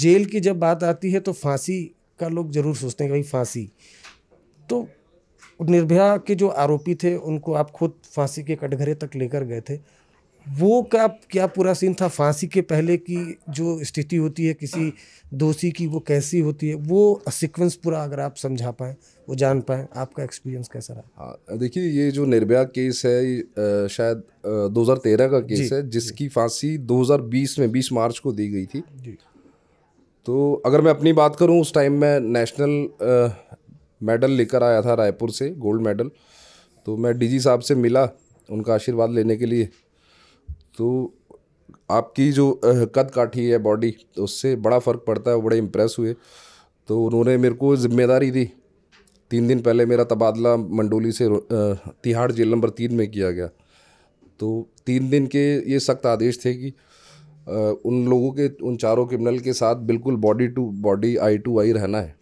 Jail की जब बात आती है तो फांसी का लोग ज़रूर सोचते हैं कि भाई फांसी तो निर्भया के जो आरोपी थे उनको आप खुद फांसी के कटघरे तक लेकर गए थे वो का क्या पूरा सीन था फांसी के पहले की जो स्थिति होती है किसी दोषी की वो कैसी होती है वो सीक्वेंस पूरा अगर आप समझा पाएँ वो जान पाएँ आपका एक्सपीरियंस कैसा रहा हाँ देखिए ये जो निर्भया केस है शायद 2013 का केस है जिसकी फांसी 2020 में 20 मार्च को दी गई थी तो अगर मैं अपनी बात करूँ उस टाइम मैं नेशनल मेडल लेकर आया था रायपुर से गोल्ड मेडल तो मैं डीजी साहब से मिला उनका आशीर्वाद लेने के लिए तो आपकी जो कद काठी है बॉडी तो उससे बड़ा फ़र्क पड़ता है बड़े इम्प्रेस हुए तो उन्होंने मेरे को ज़िम्मेदारी दी तीन दिन पहले मेरा तबादला मंडोली से तिहाड़ जेल नंबर तीन में किया गया तो तीन दिन के ये सख्त आदेश थे कि उन लोगों के उन चारों क्रिमिनल के साथ बिल्कुल body to body eye to eye रहना है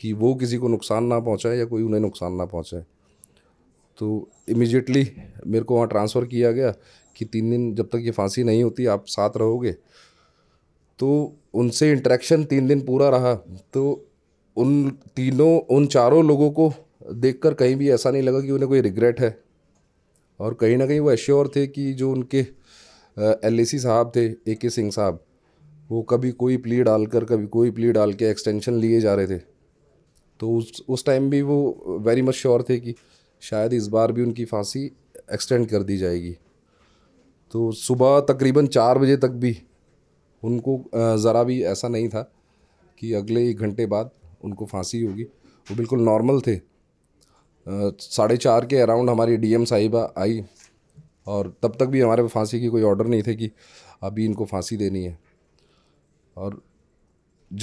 कि वो किसी को नुकसान ना पहुंचाए या कोई उन्हें नुकसान ना पहुंचाए तो इमिजिएटली मेरे को वहाँ ट्रांसफ़र किया गया कि तीन दिन जब तक ये फांसी नहीं होती आप साथ रहोगे तो उनसे इंटरेक्शन तीन दिन पूरा रहा तो उन तीनों उन चारों लोगों को देखकर कहीं भी ऐसा नहीं लगा कि उन्हें कोई रिग्रेट है और कहीं ना कहीं वो एश्योर थे कि जो उनके एल साहब थे ए के सिंह साहब वो कभी कोई प्ली डालकर कभी कोई प्ली डाल के एक्सटेंशन लिए जा रहे थे तो उस उस टाइम भी वो वेरी मच श्योर थे कि शायद इस बार भी उनकी फांसी एक्सटेंड कर दी जाएगी तो सुबह तकरीबन चार बजे तक भी उनको ज़रा भी ऐसा नहीं था कि अगले एक घंटे बाद उनको फांसी होगी वो बिल्कुल नॉर्मल थे साढ़े चार के अराउंड हमारी डीएम साहिबा आई और तब तक भी हमारे पास फांसी की कोई ऑर्डर नहीं थे कि अभी इनको फांसी देनी है और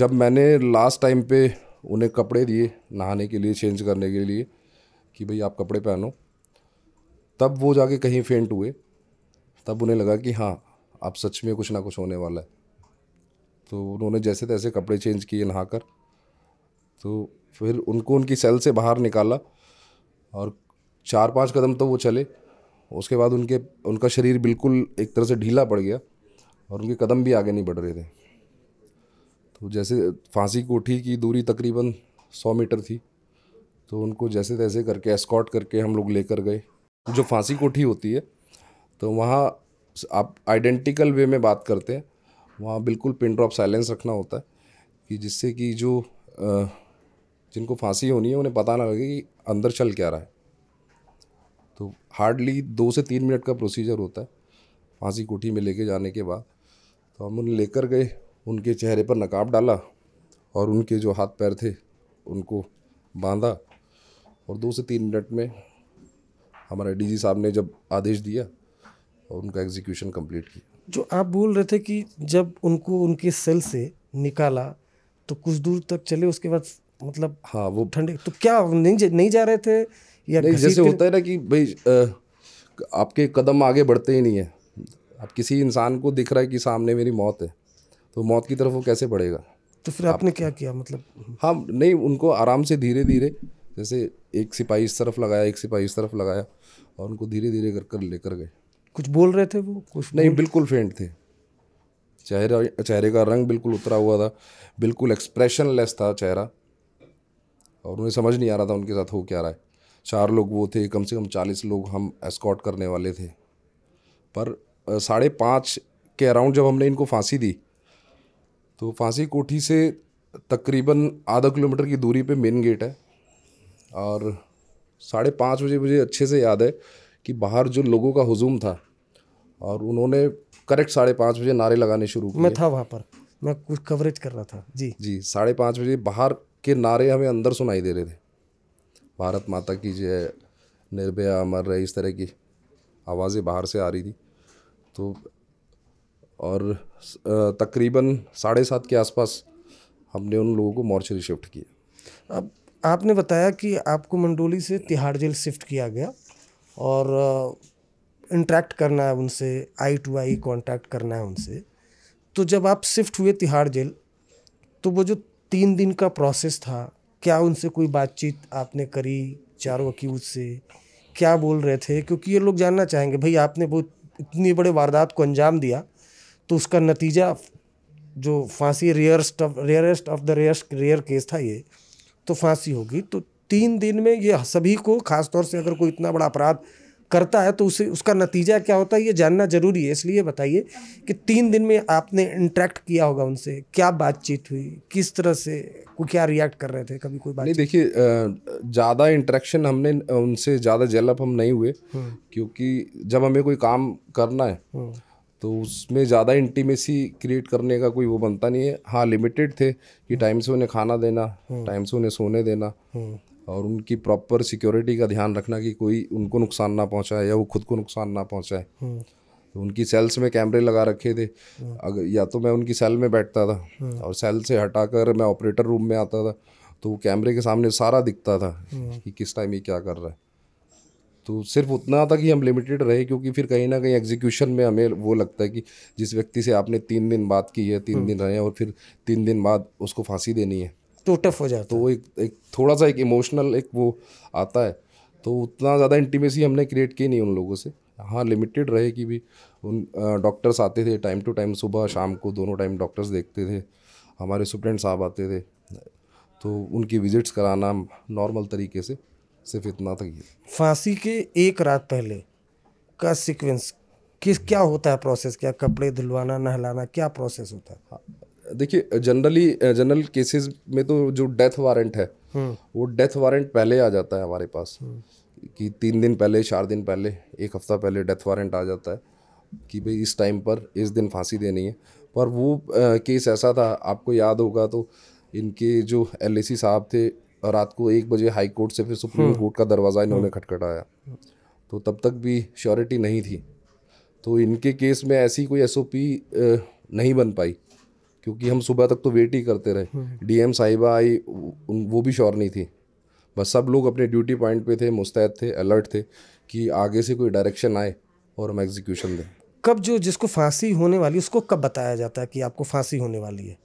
जब मैंने लास्ट टाइम पे उन्हें कपड़े दिए नहाने के लिए चेंज करने के लिए कि भाई आप कपड़े पहनो तब वो जाके कहीं फेंट हुए तब उन्हें लगा कि हाँ आप सच में कुछ ना कुछ होने वाला है तो उन्होंने जैसे तैसे कपड़े चेंज किए नहाकर तो फिर उनको उनकी सेल से बाहर निकाला और चार पांच कदम तो वो चले उसके बाद उनके उनका शरीर बिल्कुल एक तरह से ढीला पड़ गया और उनके कदम भी आगे नहीं बढ़ रहे थे तो जैसे फांसी कोठी की दूरी तकरीबन सौ मीटर थी तो उनको जैसे तैसे करके एस्कॉट करके हम लोग लेकर गए जो फांसी कोठी होती है तो वहाँ आप आइडेंटिकल वे में बात करते हैं वहाँ बिल्कुल पिन ड्रॉप साइलेंस रखना होता है कि जिससे कि जो जिनको फांसी होनी है उन्हें पता ना लगे कि अंदर चल क्या रहा है तो हार्डली दो से तीन मिनट का प्रोसीजर होता है फांसी कोठी में लेके जाने के बाद तो हम उन्हें लेकर गए उनके चेहरे पर नकाब डाला और उनके जो हाथ पैर थे उनको बांधा और दो से तीन मिनट में हमारे डीजी साहब ने जब आदेश दिया और उनका एग्जीक्यूशन कंप्लीट किया जो आप बोल रहे थे कि जब उनको उनके सेल से निकाला तो कुछ दूर तक चले उसके बाद मतलब हाँ वो ठंडे तो क्या नहीं नहीं जा रहे थे या नहीं जैसे होता है ना कि भाई आपके कदम आगे बढ़ते ही नहीं है अब किसी इंसान को दिख रहा है कि सामने मेरी मौत है तो मौत की तरफ वो कैसे बढ़ेगा तो फिर आपने क्या किया मतलब हाँ नहीं उनको आराम से धीरे धीरे जैसे एक सिपाही इस तरफ लगाया एक सिपाही इस तरफ लगाया और उनको धीरे धीरे कर कर लेकर गए कुछ बोल रहे थे वो कुछ नहीं बिल्कुल फेंट थे चेहरा चेहरे का रंग बिल्कुल उतरा हुआ था बिल्कुल लेस था चेहरा और उन्हें समझ नहीं आ रहा था उनके साथ हो क्या रहा है चार लोग वो थे कम से कम चालीस लोग हम एस्कॉट करने वाले थे पर साढ़े पाँच के अराउंड जब हमने इनको फांसी दी तो फांसी कोठी से तकरीबन आधा किलोमीटर की दूरी पे मेन गेट है और साढ़े पाँच बजे मुझे अच्छे से याद है कि बाहर जो लोगों का हुजूम था और उन्होंने करेक्ट साढ़े पाँच बजे नारे लगाने शुरू किए मैं था वहाँ पर मैं कुछ कवरेज कर रहा था जी जी साढ़े पाँच बजे बाहर के नारे हमें अंदर सुनाई दे रहे थे भारत माता की जय निर्भया अमर रहे इस तरह की आवाज़ें बाहर से आ रही थी तो और तकरीबन साढ़े सात के आसपास हमने उन लोगों को मॉर्चरी शिफ्ट किया अब आपने बताया कि आपको मंडोली से तिहाड़ जेल शिफ्ट किया गया और इंट्रैक्ट करना है उनसे आई टू आई कांटेक्ट करना है उनसे तो जब आप शिफ्ट हुए तिहाड़ जेल तो वो जो तीन दिन का प्रोसेस था क्या उनसे कोई बातचीत आपने करी चार वकील से क्या बोल रहे थे क्योंकि ये लोग जानना चाहेंगे भाई आपने बहुत इतनी बड़े वारदात को अंजाम दिया तो उसका नतीजा जो फांसी rarest of rarest of the rarest rare case था ये तो फांसी होगी तो तीन दिन में ये सभी को खासतौर से अगर कोई इतना बड़ा अपराध करता है तो उसे उसका नतीजा क्या होता है ये जानना ज़रूरी है इसलिए बताइए कि तीन दिन में आपने इंटरेक्ट किया होगा उनसे क्या बातचीत हुई किस तरह से को क्या रिएक्ट कर रहे थे कभी कोई बात नहीं देखिए ज़्यादा इंटरेक्शन हमने उनसे ज़्यादा जेलअप हम नहीं हुए हम्म। क्योंकि जब हमें कोई काम करना है हम्म। तो उसमें ज़्यादा इंटीमेसी क्रिएट करने का कोई वो बनता नहीं है हाँ लिमिटेड थे कि टाइम हम्म। से उन्हें खाना देना टाइम से उन्हें सोने देना और उनकी प्रॉपर सिक्योरिटी का ध्यान रखना कि कोई उनको नुकसान ना पहुंचाए या वो खुद को नुकसान ना पहुंचाए हम्म। तो उनकी सेल्स में कैमरे लगा रखे थे हम्म। अगर या तो मैं उनकी सेल में बैठता था हम्म। और सेल से हटाकर मैं ऑपरेटर रूम में आता था तो वो कैमरे के सामने सारा दिखता था कि किस टाइम ये क्या कर रहा है तो सिर्फ उतना था कि हम लिमिटेड रहे क्योंकि फिर कहीं ना कहीं एग्जीक्यूशन में हमें वो लगता है कि जिस व्यक्ति से आपने तीन दिन बात की है तीन दिन रहे हैं और फिर तीन दिन बाद उसको फांसी देनी है तो टफ हो जाता तो वो एक एक थोड़ा सा एक इमोशनल एक वो आता है तो उतना ज़्यादा इंटीमेसी हमने क्रिएट की नहीं उन लोगों से हाँ लिमिटेड रहे कि भी उन डॉक्टर्स आते थे टाइम टू टाइम सुबह शाम को दोनों टाइम डॉक्टर्स देखते थे हमारे सुप्रेंट साहब आते थे तो उनकी विजिट्स कराना नॉर्मल तरीके से सिर्फ इतना था फांसी के एक रात पहले का सीक्वेंस किस क्या होता है प्रोसेस क्या कपड़े धुलवाना नहलाना क्या प्रोसेस होता है हाँ, देखिए जनरली जनरल केसेस में तो जो डेथ वारंट है हम्म। वो डेथ वारंट पहले आ जाता है हमारे पास हम्म। कि तीन दिन पहले चार दिन पहले एक हफ्ता पहले डेथ वारंट आ जाता है कि भाई इस टाइम पर इस दिन फांसी देनी है पर वो आ, केस ऐसा था आपको याद होगा तो इनके जो एल साहब थे रात को एक बजे हाई कोर्ट से फिर सुप्रीम कोर्ट हम्म। का दरवाज़ा इन्होंने खटखटाया तो तब तक भी श्योरिटी नहीं थी तो इनके केस में ऐसी कोई एस नहीं बन पाई क्योंकि हम सुबह तक तो वेट ही करते रहे डीएम हम्म। साहिबा आई वो भी श्योर नहीं थी बस सब लोग अपने ड्यूटी पॉइंट पे थे मुस्तैद थे अलर्ट थे कि आगे से कोई डायरेक्शन आए और हम एग्जीक्यूशन दें कब जो जिसको फांसी होने वाली उसको कब बताया जाता है कि आपको फांसी होने वाली है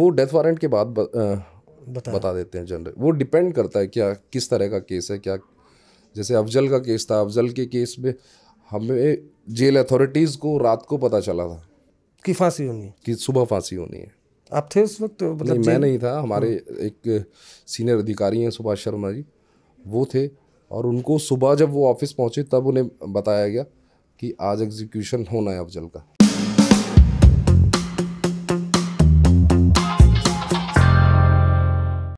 वो डेथ वारंट के बाद ब, आ, बता, बता देते हैं जनरल वो डिपेंड करता है क्या किस तरह का केस है क्या जैसे अफजल का केस था अफजल के केस में हमें जेल अथॉरिटीज़ को रात को पता चला था की फांसी होनी है कि सुबह फांसी होनी है आप थे उस वक्त मतलब नहीं, मैं नहीं था हमारे हाँ। एक सीनियर अधिकारी हैं सुभाष शर्मा जी वो थे और उनको सुबह जब वो ऑफिस पहुंचे तब उन्हें बताया गया कि आज एग्जीक्यूशन होना है अफजल का